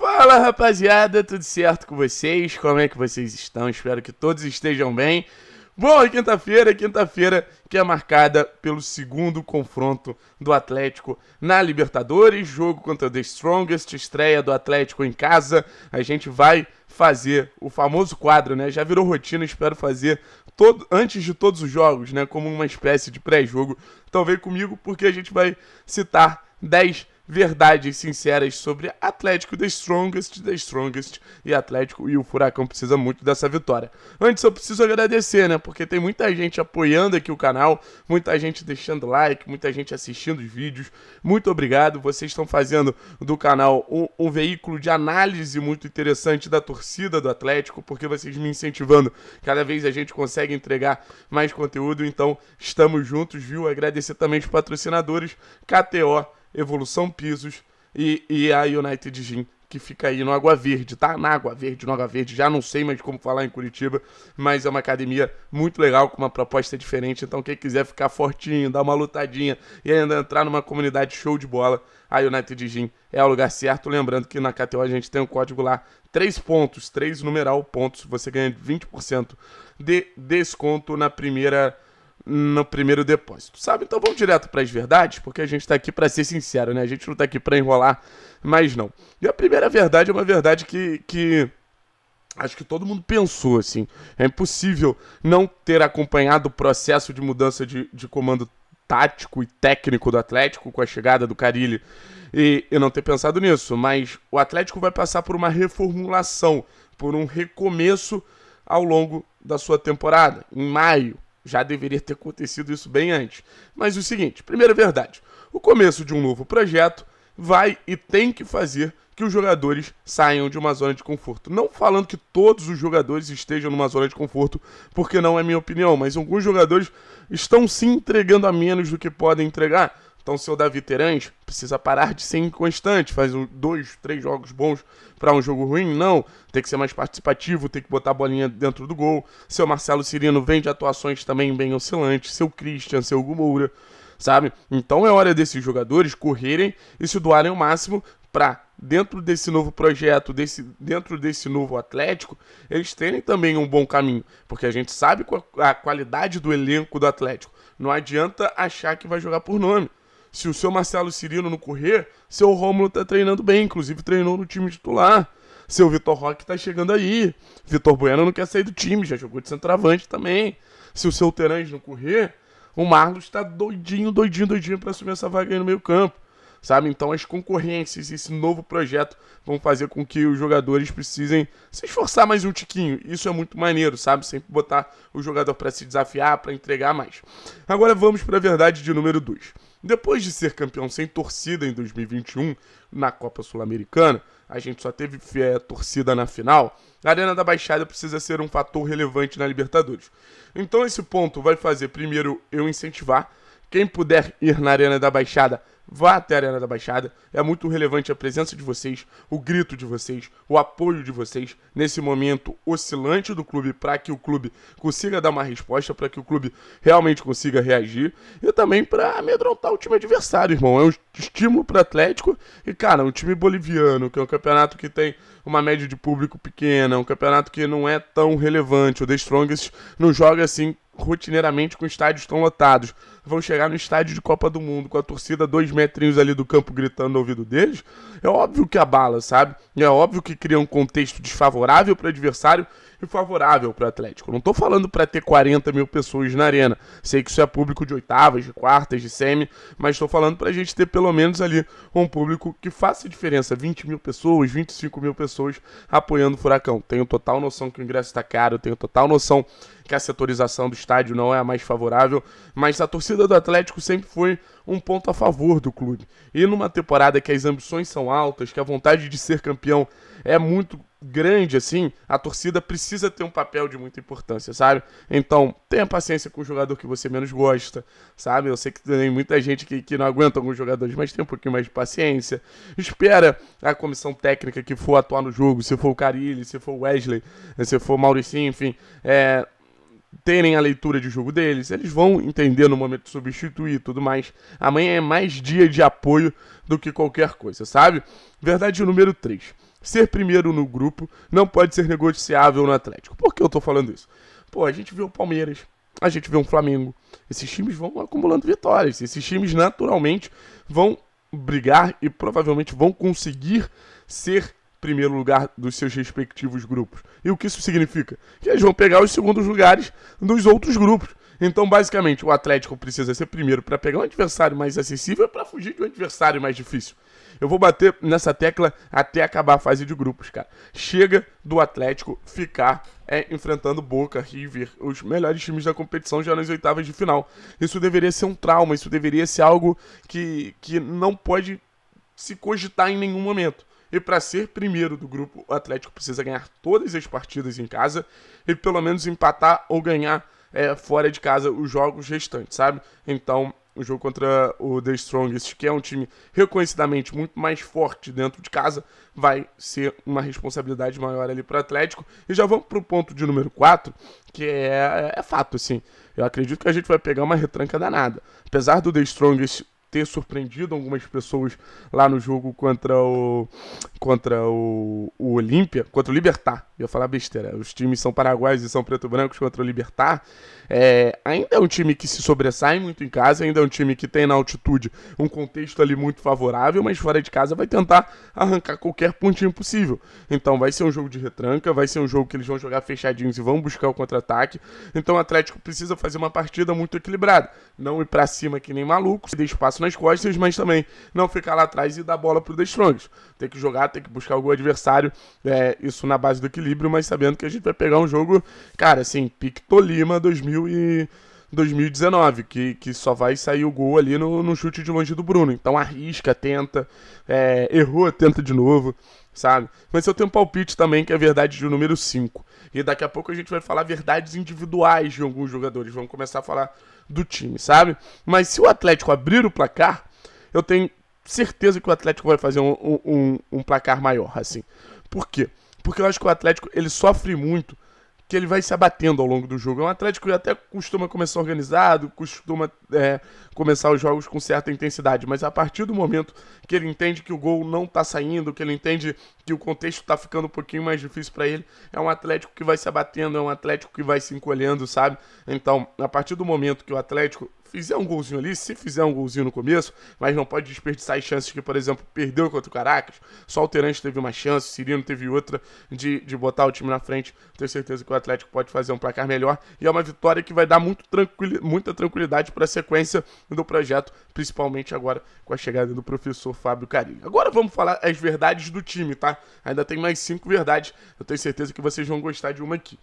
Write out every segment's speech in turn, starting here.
Fala rapaziada, tudo certo com vocês? Como é que vocês estão? Espero que todos estejam bem. Bom, quinta-feira, quinta-feira que é marcada pelo segundo confronto do Atlético na Libertadores, jogo contra o The Strongest, estreia do Atlético em casa. A gente vai fazer o famoso quadro, né? Já virou rotina, espero fazer todo antes de todos os jogos, né, como uma espécie de pré-jogo. Então vem comigo porque a gente vai citar 10 verdades sinceras sobre Atlético The Strongest, The Strongest e Atlético e o Furacão precisa muito dessa vitória. Antes eu preciso agradecer, né? Porque tem muita gente apoiando aqui o canal, muita gente deixando like, muita gente assistindo os vídeos. Muito obrigado, vocês estão fazendo do canal um, um veículo de análise muito interessante da torcida do Atlético, porque vocês me incentivando. Cada vez a gente consegue entregar mais conteúdo, então estamos juntos, viu? Agradecer também os patrocinadores, KTO Evolução Pisos e, e a United Gin, que fica aí no Água Verde, tá? Na Água Verde, no Água Verde, já não sei mais como falar em Curitiba, mas é uma academia muito legal, com uma proposta diferente. Então, quem quiser ficar fortinho, dar uma lutadinha e ainda entrar numa comunidade show de bola, a United Gin é o lugar certo. Lembrando que na KTO a gente tem um código lá, 3 pontos, 3 numeral pontos, você ganha 20% de desconto na primeira no primeiro depósito, sabe? Então vamos direto para as verdades, porque a gente está aqui para ser sincero, né? A gente não está aqui para enrolar, mas não. E a primeira verdade é uma verdade que, que acho que todo mundo pensou, assim. É impossível não ter acompanhado o processo de mudança de, de comando tático e técnico do Atlético com a chegada do Carilli e, e não ter pensado nisso, mas o Atlético vai passar por uma reformulação, por um recomeço ao longo da sua temporada, em maio já deveria ter acontecido isso bem antes. Mas o seguinte, primeira verdade, o começo de um novo projeto vai e tem que fazer que os jogadores saiam de uma zona de conforto. Não falando que todos os jogadores estejam numa zona de conforto, porque não é minha opinião, mas alguns jogadores estão se entregando a menos do que podem entregar então, seu Davi Terães precisa parar de ser inconstante, faz um, dois, três jogos bons para um jogo ruim, não. Tem que ser mais participativo, tem que botar a bolinha dentro do gol. Seu Marcelo Cirino vem de atuações também bem oscilantes, seu Christian, seu Gumoura, sabe? Então é hora desses jogadores correrem e se doarem o máximo para dentro desse novo projeto, desse, dentro desse novo Atlético, eles terem também um bom caminho, porque a gente sabe a qualidade do elenco do Atlético. Não adianta achar que vai jogar por nome se o seu Marcelo Cirino não correr, seu Rômulo tá treinando bem, inclusive treinou no time titular. Seu Vitor Roque tá chegando aí. Vitor Bueno não quer sair do time, já jogou de centroavante também. Se o seu Terãs não correr, o Marlos tá doidinho, doidinho, doidinho para assumir essa vaga aí no meio campo. Sabe? Então as concorrências e esse novo projeto vão fazer com que os jogadores precisem se esforçar mais um tiquinho. Isso é muito maneiro, sabe? Sempre botar o jogador para se desafiar, para entregar mais. Agora vamos para a verdade de número 2. Depois de ser campeão sem torcida em 2021 na Copa Sul-Americana, a gente só teve é, torcida na final, a Arena da Baixada precisa ser um fator relevante na Libertadores. Então esse ponto vai fazer, primeiro, eu incentivar quem puder ir na Arena da Baixada, vá até a Arena da Baixada. É muito relevante a presença de vocês, o grito de vocês, o apoio de vocês nesse momento oscilante do clube para que o clube consiga dar uma resposta, para que o clube realmente consiga reagir e também para amedrontar o time adversário, irmão. É um estímulo para Atlético e, cara, um time boliviano, que é um campeonato que tem uma média de público pequena, um campeonato que não é tão relevante. O The Strongest não joga assim rotineiramente com estádios tão lotados, vão chegar no estádio de Copa do Mundo com a torcida dois metrinhos ali do campo gritando no ouvido deles, é óbvio que abala, sabe? É óbvio que cria um contexto desfavorável para o adversário favorável para o Atlético. Não estou falando para ter 40 mil pessoas na arena. Sei que isso é público de oitavas, de quartas, de semi, mas estou falando para a gente ter pelo menos ali um público que faça diferença. 20 mil pessoas, 25 mil pessoas apoiando o Furacão. Tenho total noção que o ingresso está caro, tenho total noção que a setorização do estádio não é a mais favorável, mas a torcida do Atlético sempre foi um ponto a favor do clube. E numa temporada que as ambições são altas, que a vontade de ser campeão é muito grande assim, a torcida precisa ter um papel de muita importância, sabe? Então, tenha paciência com o jogador que você menos gosta, sabe? Eu sei que tem muita gente que, que não aguenta alguns jogadores, mas tem um pouquinho mais de paciência. Espera a comissão técnica que for atuar no jogo, se for o Carilli, se for o Wesley, se for o Mauricinho, enfim, é, terem a leitura de jogo deles, eles vão entender no momento de substituir e tudo mais. Amanhã é mais dia de apoio do que qualquer coisa, sabe? Verdade número 3 ser primeiro no grupo não pode ser negociável no Atlético. Por que eu tô falando isso? Pô, a gente vê o Palmeiras, a gente vê o Flamengo. Esses times vão acumulando vitórias. Esses times naturalmente vão brigar e provavelmente vão conseguir ser primeiro lugar dos seus respectivos grupos. E o que isso significa? Que eles vão pegar os segundos lugares dos outros grupos. Então, basicamente, o Atlético precisa ser primeiro para pegar um adversário mais acessível e para fugir de um adversário mais difícil. Eu vou bater nessa tecla até acabar a fase de grupos, cara. Chega do Atlético ficar é, enfrentando Boca, River, os melhores times da competição já nas oitavas de final. Isso deveria ser um trauma, isso deveria ser algo que, que não pode se cogitar em nenhum momento. E para ser primeiro do grupo, o Atlético precisa ganhar todas as partidas em casa e pelo menos empatar ou ganhar é, fora de casa os jogos restantes, sabe? Então um jogo contra o The Strongest, que é um time reconhecidamente muito mais forte dentro de casa, vai ser uma responsabilidade maior ali para o Atlético. E já vamos para o ponto de número 4, que é, é, é fato, assim. Eu acredito que a gente vai pegar uma retranca danada. Apesar do The Strongest ter surpreendido algumas pessoas lá no jogo contra o contra o, o Olímpia, contra o Libertar. Eu ia falar besteira. Os times são paraguaios e são preto brancos contra o Libertar. É, ainda é um time que se sobressai muito em casa, ainda é um time que tem na altitude um contexto ali muito favorável, mas fora de casa vai tentar arrancar qualquer pontinho possível. Então vai ser um jogo de retranca, vai ser um jogo que eles vão jogar fechadinhos e vão buscar o contra-ataque. Então o Atlético precisa fazer uma partida muito equilibrada, não ir para cima que nem maluco, se dê espaço braço nas costas e mães também não ficar lá atrás e dar bola pro The Strongs. Tem que jogar, tem que buscar algum adversário, é, isso na base do equilíbrio, mas sabendo que a gente vai pegar um jogo, cara, assim, Pictolima Tolima 2000 e 2019, que, que só vai sair o gol ali no, no chute de longe do Bruno. Então arrisca, tenta, é, errou, tenta de novo, sabe? Mas eu tenho um palpite também, que é a verdade de número 5. E daqui a pouco a gente vai falar verdades individuais de alguns jogadores. Vamos começar a falar do time, sabe? Mas se o Atlético abrir o placar, eu tenho certeza que o Atlético vai fazer um, um, um placar maior, assim. Por quê? Porque eu acho que o Atlético ele sofre muito que ele vai se abatendo ao longo do jogo. É um Atlético que até costuma começar organizado, costuma é, começar os jogos com certa intensidade, mas a partir do momento que ele entende que o gol não está saindo, que ele entende que o contexto está ficando um pouquinho mais difícil para ele, é um Atlético que vai se abatendo, é um Atlético que vai se encolhendo, sabe? Então, a partir do momento que o Atlético fizer um golzinho ali, se fizer um golzinho no começo, mas não pode desperdiçar as chances que, por exemplo, perdeu contra o Caracas. Só o Terante teve uma chance, o Cirino teve outra de, de botar o time na frente. Tenho certeza que o Atlético pode fazer um placar melhor e é uma vitória que vai dar muito tranquili muita tranquilidade para a sequência do projeto, principalmente agora com a chegada do professor Fábio Carilho. Agora vamos falar as verdades do time, tá? Ainda tem mais cinco verdades, eu tenho certeza que vocês vão gostar de uma aqui.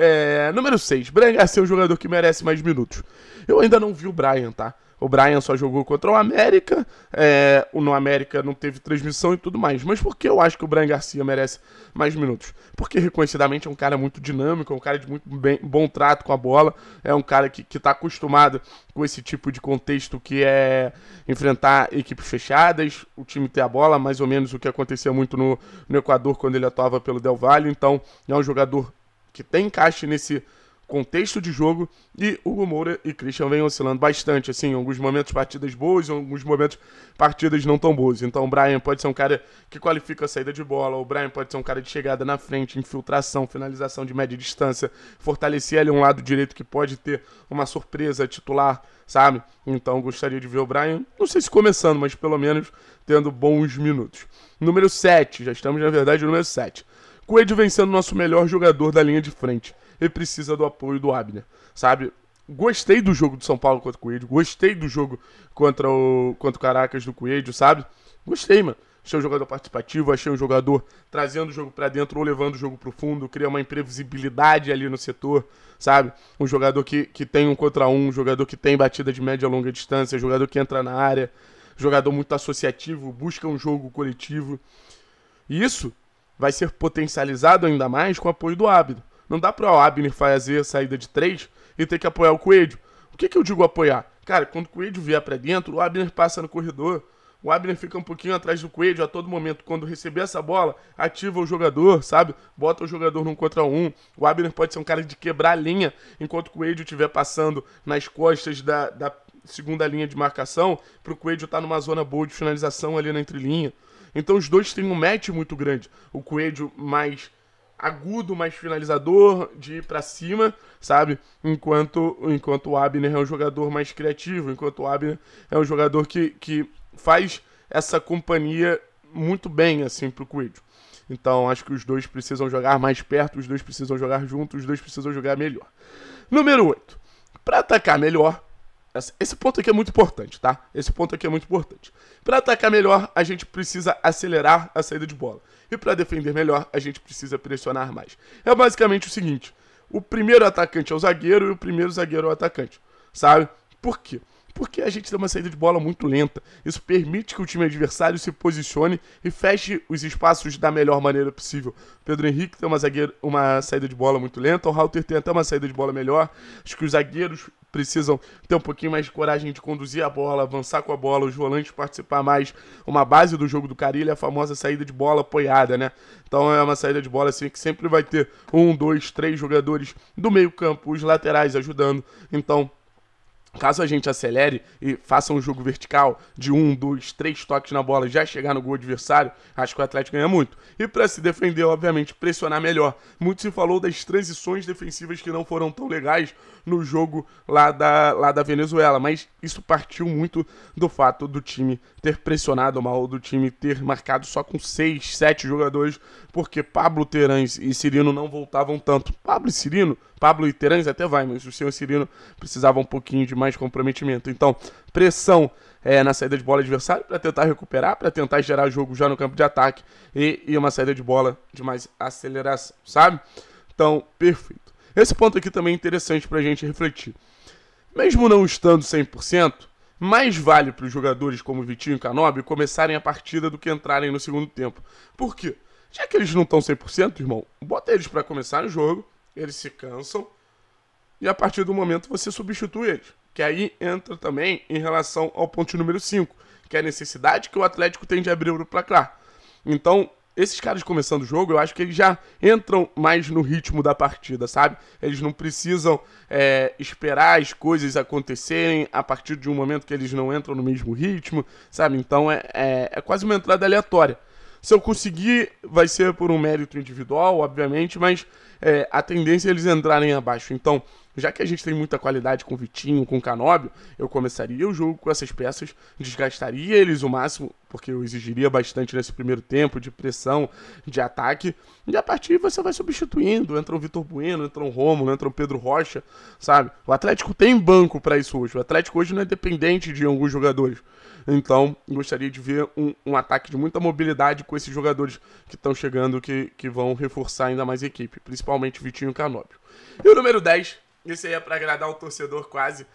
É, número 6, Branga é o jogador que merece mais minutos. Eu ainda não vi o Brian, tá? O Brian só jogou contra o América, é, no América não teve transmissão e tudo mais. Mas por que eu acho que o Brian Garcia merece mais minutos? Porque reconhecidamente é um cara muito dinâmico, é um cara de muito bem, bom trato com a bola, é um cara que está acostumado com esse tipo de contexto que é enfrentar equipes fechadas, o time ter a bola, mais ou menos o que acontecia muito no, no Equador quando ele atuava pelo Del Valle. Então é um jogador que tem encaixe nesse contexto de jogo e Hugo Moura e Christian vêm oscilando bastante, assim, em alguns momentos partidas boas, em alguns momentos partidas não tão boas. Então o Brian pode ser um cara que qualifica a saída de bola, o Brian pode ser um cara de chegada na frente, infiltração, finalização de média distância, fortalecer ali um lado direito que pode ter uma surpresa titular, sabe? Então gostaria de ver o Brian, não sei se começando, mas pelo menos tendo bons minutos. Número 7, já estamos na verdade no número 7. Coed vencendo nosso melhor jogador da linha de frente ele precisa do apoio do Abner, sabe? Gostei do jogo do São Paulo contra o Coelho, gostei do jogo contra o, contra o Caracas do Coelho, sabe? Gostei, mano. Achei um jogador participativo, achei um jogador trazendo o jogo para dentro ou levando o jogo pro fundo, cria uma imprevisibilidade ali no setor, sabe? Um jogador que, que tem um contra um, um jogador que tem batida de média a longa distância, um jogador que entra na área, um jogador muito associativo, busca um jogo coletivo. E isso vai ser potencializado ainda mais com o apoio do Abner. Não dá para o Abner fazer a saída de três e ter que apoiar o Coelho. O que, que eu digo apoiar? Cara, quando o Coelho vier para dentro, o Abner passa no corredor. O Abner fica um pouquinho atrás do Coelho a todo momento. Quando receber essa bola, ativa o jogador, sabe? Bota o jogador num contra um. O Abner pode ser um cara de quebrar a linha enquanto o Coelho estiver passando nas costas da, da segunda linha de marcação. Pro Coelho estar tá numa zona boa de finalização ali na entrelinha. Então os dois têm um match muito grande. O Coelho mais agudo, mais finalizador, de ir pra cima, sabe? Enquanto, enquanto o Abner é um jogador mais criativo, enquanto o Abner é um jogador que, que faz essa companhia muito bem, assim, pro Coelho. Então acho que os dois precisam jogar mais perto, os dois precisam jogar juntos, os dois precisam jogar melhor. Número 8. Para atacar melhor, esse ponto aqui é muito importante, tá? Esse ponto aqui é muito importante. Para atacar melhor, a gente precisa acelerar a saída de bola. E para defender melhor, a gente precisa pressionar mais. É basicamente o seguinte: o primeiro atacante é o zagueiro e o primeiro zagueiro é o atacante, sabe? Por quê? Porque a gente tem uma saída de bola muito lenta. Isso permite que o time adversário se posicione e feche os espaços da melhor maneira possível. Pedro Henrique tem uma, zagueiro, uma saída de bola muito lenta, o Halter tem até uma saída de bola melhor. Acho que os zagueiros precisam ter um pouquinho mais de coragem de conduzir a bola, avançar com a bola, os volantes participar mais. Uma base do jogo do Carilho é a famosa saída de bola apoiada, né? Então é uma saída de bola assim que sempre vai ter um, dois, três jogadores do meio campo, os laterais ajudando. Então Caso a gente acelere e faça um jogo vertical de um, dois, três toques na bola e já chegar no gol adversário, acho que o Atlético ganha muito. E para se defender, obviamente, pressionar melhor. Muito se falou das transições defensivas que não foram tão legais no jogo lá da, lá da Venezuela, mas isso partiu muito do fato do time ter pressionado mal, do time ter marcado só com seis, sete jogadores, porque Pablo Terães e Cirino não voltavam tanto. Pablo e Cirino Pablo e até vai, mas o senhor Cirino precisava um pouquinho de mais comprometimento. Então, pressão é, na saída de bola adversária para tentar recuperar, para tentar gerar jogo já no campo de ataque e, e uma saída de bola de mais aceleração, sabe? Então, perfeito. Esse ponto aqui também é interessante para a gente refletir. Mesmo não estando 100%, mais vale para os jogadores como Vitinho e Canobi começarem a partida do que entrarem no segundo tempo. Por quê? Já que eles não estão 100%, irmão, bota eles para começar o jogo, eles se cansam, e a partir do momento você substitui eles. Que aí entra também em relação ao ponto número 5, que é a necessidade que o Atlético tem de abrir o placar. Então, esses caras começando o jogo, eu acho que eles já entram mais no ritmo da partida, sabe? Eles não precisam é, esperar as coisas acontecerem a partir de um momento que eles não entram no mesmo ritmo, sabe? Então é, é, é quase uma entrada aleatória. Se eu conseguir, vai ser por um mérito individual, obviamente, mas é, a tendência é eles entrarem abaixo. Então, já que a gente tem muita qualidade com o Vitinho, com o Canóbio, eu começaria o jogo com essas peças, desgastaria eles o máximo, porque eu exigiria bastante nesse primeiro tempo de pressão, de ataque. E a partir você vai substituindo. Entra o Vitor Bueno, entra o Romulo, entra o Pedro Rocha, sabe? O Atlético tem banco para isso hoje. O Atlético hoje não é dependente de alguns jogadores. Então, gostaria de ver um, um ataque de muita mobilidade com esses jogadores que estão chegando, que, que vão reforçar ainda mais a equipe, principalmente Vitinho e Canóbio. E o número 10, isso aí é pra agradar um torcedor quase.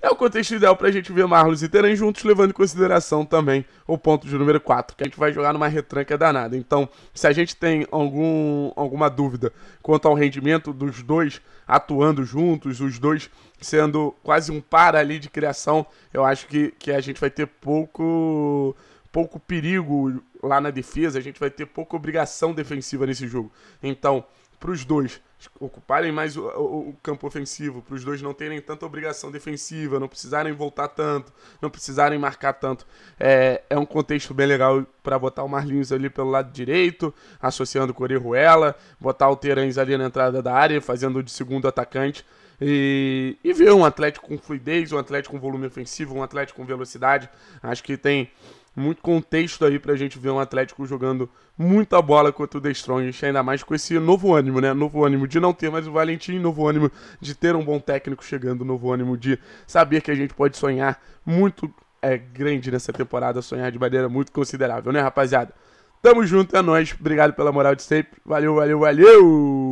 É o contexto ideal pra gente ver Marlos e Teran juntos, levando em consideração também o ponto de número 4, que a gente vai jogar numa retranca danada. Então, se a gente tem algum, alguma dúvida quanto ao rendimento dos dois atuando juntos, os dois sendo quase um par ali de criação, eu acho que, que a gente vai ter pouco pouco perigo lá na defesa, a gente vai ter pouca obrigação defensiva nesse jogo. Então, para os dois ocuparem mais o, o, o campo ofensivo, para os dois não terem tanta obrigação defensiva, não precisarem voltar tanto, não precisarem marcar tanto. É, é um contexto bem legal para botar o Marlinhos ali pelo lado direito, associando o Correruela, botar o Terães ali na entrada da área, fazendo de segundo atacante. E, e ver um Atlético com fluidez, um Atlético com volume ofensivo, um Atlético com velocidade. Acho que tem muito contexto aí pra gente ver um Atlético jogando muita bola contra o The Strongest, ainda mais com esse novo ânimo, né? Novo ânimo de não ter mais o Valentim, novo ânimo de ter um bom técnico chegando, novo ânimo de saber que a gente pode sonhar muito é, grande nessa temporada, sonhar de maneira muito considerável, né, rapaziada? Tamo junto, é nóis. Obrigado pela moral de sempre. Valeu, valeu, valeu!